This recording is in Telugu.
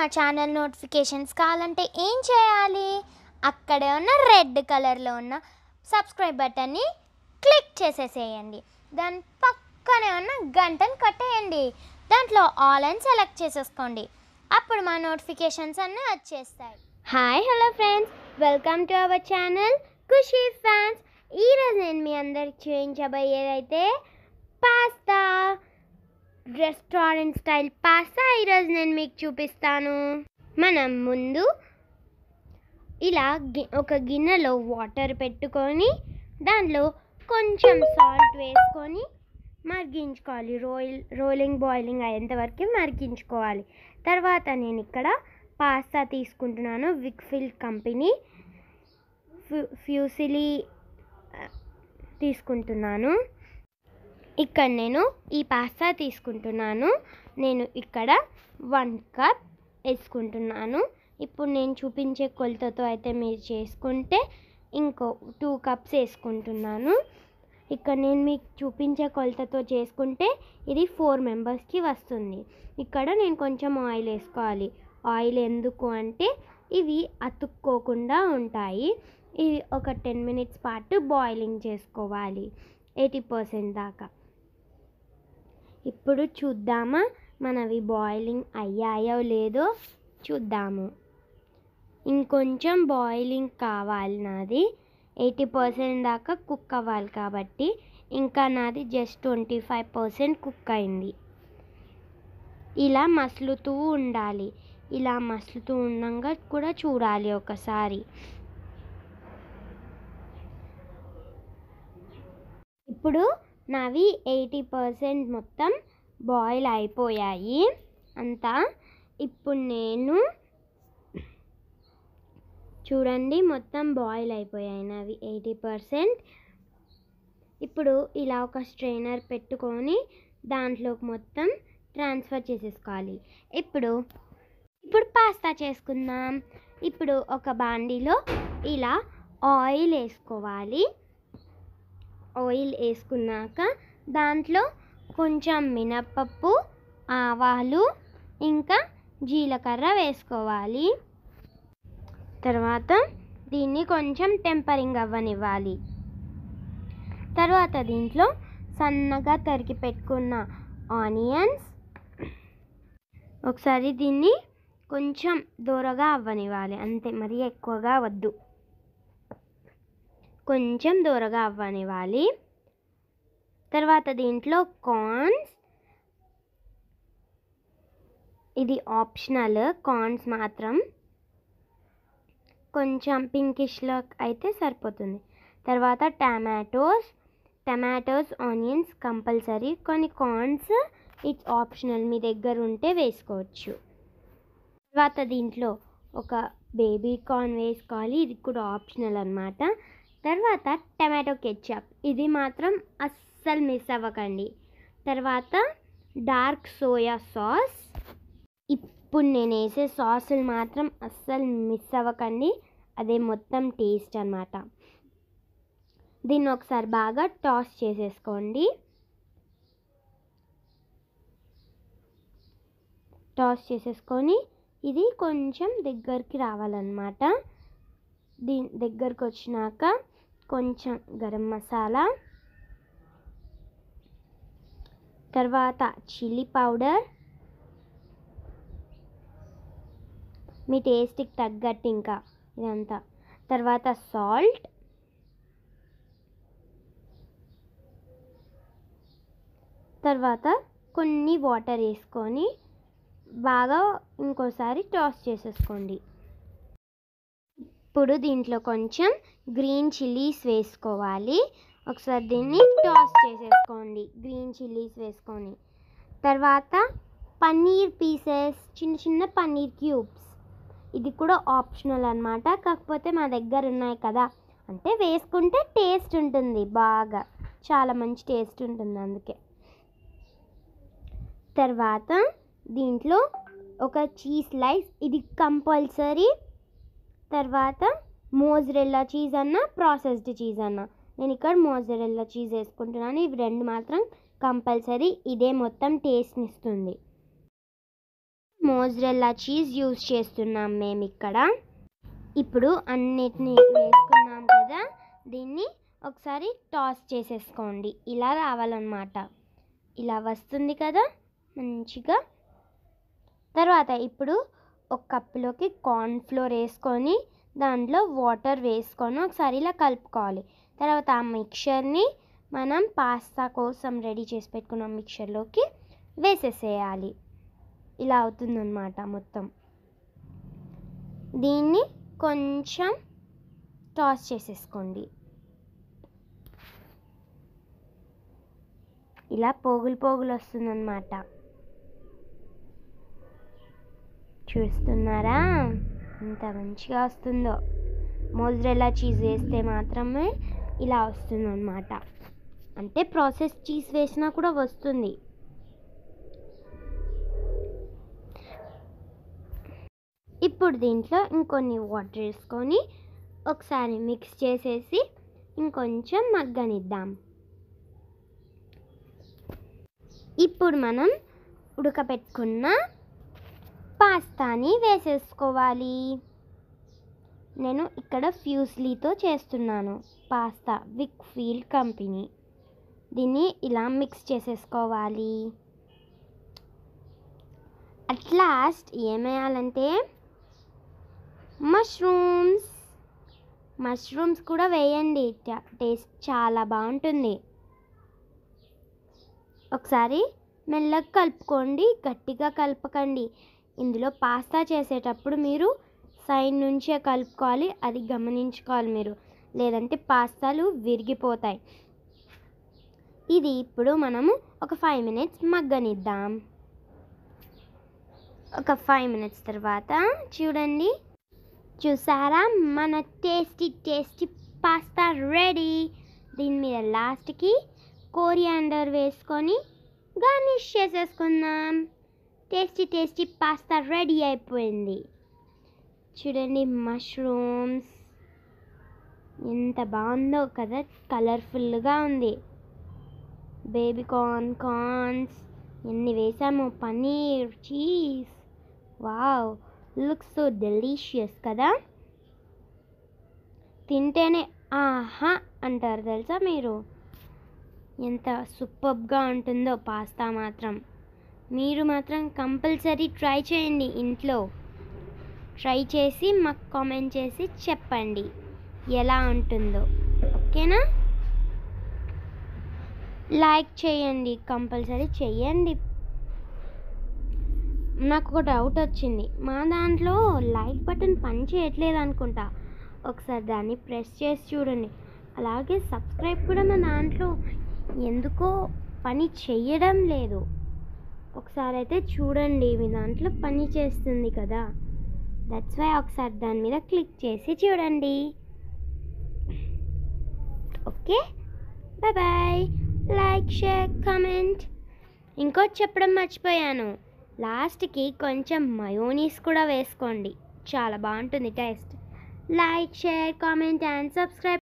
మా ఛానల్ నోటిఫికేషన్స్ కావాలంటే ఏం చేయాలి అక్కడే ఉన్న రెడ్ కలర్లో ఉన్న సబ్స్క్రైబ్ బటన్ని క్లిక్ చేసేసేయండి దాని పక్కనే ఉన్న గంటను కట్టేయండి దాంట్లో ఆల్ అని సెలెక్ట్ చేసేసుకోండి అప్పుడు మా నోటిఫికేషన్స్ అన్నీ వచ్చేస్తాయి hi hello friends welcome to our channel Khushi fans ఈరోజు నేను మీ అందరికి చూపించబోయేదైతే రెస్టారెంట్ స్టైల్ పాస్తా ఈరోజు నేను మీకు చూపిస్తాను మనం ముందు ఇలా ఒక గిన్నెలో వాటర్ పెట్టుకొని దానిలో కొంచెం సాల్ట్ వేసుకొని మరిగించుకోవాలి రోయిల్ రోలింగ్ బాయిలింగ్ అయ్యేంతవరకు మరిగించుకోవాలి తర్వాత నేను ఇక్కడ పాస్తా తీసుకుంటున్నాను విక్ఫిల్డ్ కంపెనీ ఫ్యూ ఫ్యూసిలీ తీసుకుంటున్నాను ఇక్కడ నేను ఈ పాస్తా తీసుకుంటున్నాను నేను ఇక్కడ వన్ కప్ వేసుకుంటున్నాను ఇప్పుడు నేను చూపించే కొలతతో అయితే మీరు చేసుకుంటే ఇంకో టూ కప్స్ వేసుకుంటున్నాను ఇక్కడ నేను మీకు చూపించే కొలతతో చేసుకుంటే ఇది ఫోర్ మెంబర్స్కి వస్తుంది ఇక్కడ నేను కొంచెం ఆయిల్ వేసుకోవాలి ఆయిల్ ఎందుకు అంటే ఇవి అతుక్కోకుండా ఉంటాయి ఇవి ఒక టెన్ మినిట్స్ పాటు బాయిలింగ్ చేసుకోవాలి ఎయిటీ పర్సెంట్ దాకా ఇప్పుడు చూద్దామా మనవి బాయిలింగ్ అయ్యాయో లేదో చూద్దాము ఇంకొంచెం బాయిలింగ్ కావాలి నాది ఎయిటీ పర్సెంట్ దాకా కుక్ అవ్వాలి కాబట్టి ఇంకా నాది just twenty five percent cook అయింది ఇలా మసులుతూ ఉండాలి ఇలా మసులుతూ ఉండగా కూడా చూడాలి ఒకసారి ఇప్పుడు నావి ఎయిటీ పర్సెంట్ మొత్తం బాయిల్ అయిపోయాయి అంతా ఇప్పుడు నేను చూడండి మొత్తం బాయిల్ అయిపోయాయి నావి ఎయిటీ పర్సెంట్ ఇప్పుడు ఇలా ఒక స్ట్రైనర్ పెట్టుకొని దాంట్లోకి మొత్తం ట్రాన్స్ఫర్ చేసేసుకోవాలి ఇప్పుడు ఇప్పుడు పాస్తా చేసుకుందాం ఇప్పుడు ఒక బాండీలో ఇలా ఆయిల్ వేసుకోవాలి ఆయిల్ వేసుకున్నాక దాంట్లో కొంచెం మినప్పప్పు ఆవాలు ఇంకా జీలకర్ర వేసుకోవాలి తర్వాత దీన్ని కొంచెం టెంపరింగ్ అవ్వనివ్వాలి తర్వాత దీంట్లో సన్నగా తరిగి పెట్టుకున్న ఆనియన్స్ ఒకసారి దీన్ని కొంచెం దూరగా అవ్వనివ్వాలి అంతే మరీ ఎక్కువగా వద్దు కొంచెం దూరగా అవ్వనివ్వాలి తర్వాత దీంట్లో కార్న్స్ ఇది ఆప్షనల్ కార్న్స్ మాత్రం కొంచెం పింకిష్లో అయితే సరిపోతుంది తర్వాత టమాటోస్ టమాటోస్ ఆనియన్స్ కంపల్సరీ కొన్ని కార్న్స్ ఇట్స్ ఆప్షనల్ మీ దగ్గర ఉంటే వేసుకోవచ్చు తర్వాత దీంట్లో ఒక బేబీ కార్న్ వేసుకోవాలి ఇది కూడా ఆప్షనల్ అనమాట తర్వాత టమాటో కెచప్ ఇది మాత్రం అస్సలు మిస్ అవ్వకండి తర్వాత డార్క్ సోయా సాస్ ఇప్పుడు నేను వేసే సాసులు మాత్రం అస్సలు మిస్ అవ్వకండి అదే మొత్తం టేస్ట్ అనమాట దీన్ని ఒకసారి బాగా టాస్ చేసేసుకోండి టాస్ చేసేసుకొని ఇది కొంచెం దగ్గరికి రావాలన్నమాట దీని దగ్గరకు వచ్చినాక కొంచెం గరం మసాలా తర్వాత చిల్లీ పౌడర్ మీ టేస్ట్కి తగ్గట్టు ఇంకా ఇదంతా తర్వాత సాల్ట్ తర్వాత కొన్ని వాటర్ వేసుకొని బాగా ఇంకోసారి టాస్ చేసేసుకోండి ఇప్పుడు దీంట్లో కొంచెం గ్రీన్ చిల్లీస్ వేసుకోవాలి ఒకసారి దీన్ని టాస్ చేసేసుకోండి గ్రీన్ చిల్లీస్ వేసుకొని తర్వాత పన్నీర్ పీసెస్ చిన్న చిన్న పన్నీర్ క్యూబ్స్ ఇది కూడా ఆప్షనల్ అనమాట కాకపోతే మా దగ్గర ఉన్నాయి కదా అంటే వేసుకుంటే టేస్ట్ ఉంటుంది బాగా చాలా మంచి టేస్ట్ ఉంటుంది అందుకే తర్వాత దీంట్లో ఒక చీజ్ స్లైస్ ఇది కంపల్సరీ తర్వాత మోజరెల్లా చీజ్ అన్న ప్రాసెస్డ్ చీజ్ అన్న నేను ఇక్కడ మోజరెల్లా చీజ్ వేసుకుంటున్నాను ఇవి రెండు మాత్రం కంపల్సరీ ఇదే మొత్తం టేస్ట్ని ఇస్తుంది మోజరెల్లా చీజ్ యూజ్ చేస్తున్నాం మేము ఇక్కడ ఇప్పుడు అన్నిటిని వేసుకున్నాం కదా దీన్ని ఒకసారి టాస్ చేసేసుకోండి ఇలా రావాలన్నమాట ఇలా వస్తుంది కదా మంచిగా తర్వాత ఇప్పుడు ఒక కప్పులోకి కార్న్ ఫ్లోర్ వేసుకొని దాంట్లో వాటర్ వేసుకొని ఒకసారి ఇలా కలుపుకోవాలి తర్వాత ఆ మిక్చర్ని మనం పాస్తా కోసం రెడీ చేసి పెట్టుకున్న మిక్చర్లోకి వేసేసేయాలి ఇలా అవుతుందన్నమాట మొత్తం దీన్ని కొంచెం టాస్ చేసేసుకోండి ఇలా పోగులు పోగులు వస్తుందన్నమాట చూస్తున్నారా ఎంత మంచిగా వస్తుందో మోజరేలా చీజ్ వేస్తే మాత్రమే ఇలా వస్తుంది అనమాట అంటే ప్రాసెస్ చీజ్ వేసినా కూడా వస్తుంది ఇప్పుడు దీంట్లో ఇంకొన్ని వాటర్ వేసుకొని ఒకసారి మిక్స్ చేసేసి ఇంకొంచెం మగ్గనిద్దాం ఇప్పుడు మనం ఉడకపెట్టుకున్న పాస్తాని వేసేసుకోవాలి నేను ఇక్కడ ఫ్యూస్లీతో చేస్తున్నాను పాస్తా విక్ ఫీల్డ్ కంపెనీ దీన్ని ఇలా మిక్స్ చేసేసుకోవాలి అట్ లాస్ట్ ఏమేయాలంటే మష్రూమ్స్ మష్రూమ్స్ కూడా వేయండి టేస్ట్ చాలా బాగుంటుంది ఒకసారి మెల్లగా కలుపుకోండి గట్టిగా కలపకండి ఇందులో పాస్తా చేసేటప్పుడు మీరు సైడ్ నుంచే కలుపుకోవాలి అది గమనించుకోవాలి మీరు లేదంటే పాస్తాలు విరిగిపోతాయి ఇది ఇప్పుడు మనము ఒక ఫైవ్ మినిట్స్ మగ్గనిద్దాం ఒక ఫైవ్ మినిట్స్ తర్వాత చూడండి చూసారా మన టేస్టీ టేస్టీ పాస్తా రెడీ దీని మీద లాస్ట్కి కోరియాండర్ వేసుకొని గార్నిష్ చేసేసుకుందాం టేస్టీ టేస్టీ పాస్తా రెడీ అయిపోయింది చూడండి మష్రూమ్స్ ఎంత బాగుందో కదా కలర్ఫుల్గా ఉంది బేబీ కార్న్ కార్న్స్ ఎన్ని వేసాము paneer cheese wow look so delicious కదా తింటేనే ఆహా అంటారు తెలుసా మీరు ఎంత సూపర్గా ఉంటుందో పాస్తా మాత్రం మీరు మాత్రం కంపల్సరీ ట్రై చేయండి ఇంట్లో ట్రై చేసి మాకు కామెంట్ చేసి చెప్పండి ఎలా ఉంటుందో ఓకేనా లైక్ చేయండి కంపల్సరీ చేయండి నాకు ఒక డౌట్ వచ్చింది మా దాంట్లో లైక్ బటన్ పని చేయట్లేదు అనుకుంటా ఒకసారి దాన్ని ప్రెస్ చేసి చూడండి అలాగే సబ్స్క్రైబ్ కూడా మా దాంట్లో ఎందుకో పని చేయడం లేదు ఒకసారి అయితే చూడండి మీ దాంట్లో పని చేస్తుంది కదా దట్స్ వై ఒకసారి దాని మీద క్లిక్ చేసి చూడండి okay bye bye like share comment ఇంకోటి చెప్పడం మర్చిపోయాను లాస్ట్కి కొంచెం మయోనీస్ కూడా వేసుకోండి చాలా బాగుంటుంది taste like share comment and subscribe